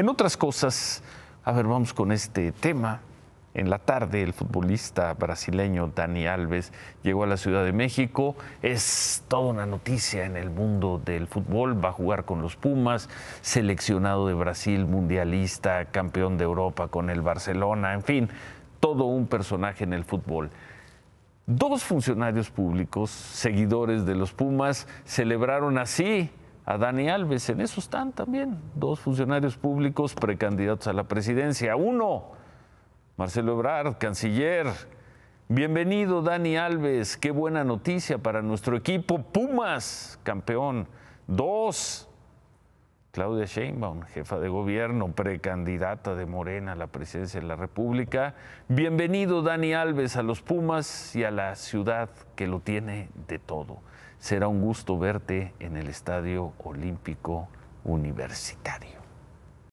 En otras cosas, a ver, vamos con este tema. En la tarde, el futbolista brasileño Dani Alves llegó a la Ciudad de México. Es toda una noticia en el mundo del fútbol. Va a jugar con los Pumas, seleccionado de Brasil, mundialista, campeón de Europa con el Barcelona, en fin, todo un personaje en el fútbol. Dos funcionarios públicos, seguidores de los Pumas, celebraron así a Dani Alves. En eso están también dos funcionarios públicos precandidatos a la presidencia. Uno, Marcelo Ebrard, canciller. Bienvenido, Dani Alves. Qué buena noticia para nuestro equipo. Pumas, campeón. Dos, Claudia Sheinbaum, jefa de gobierno, precandidata de Morena a la presidencia de la República. Bienvenido Dani Alves a los Pumas y a la ciudad que lo tiene de todo. Será un gusto verte en el Estadio Olímpico Universitario.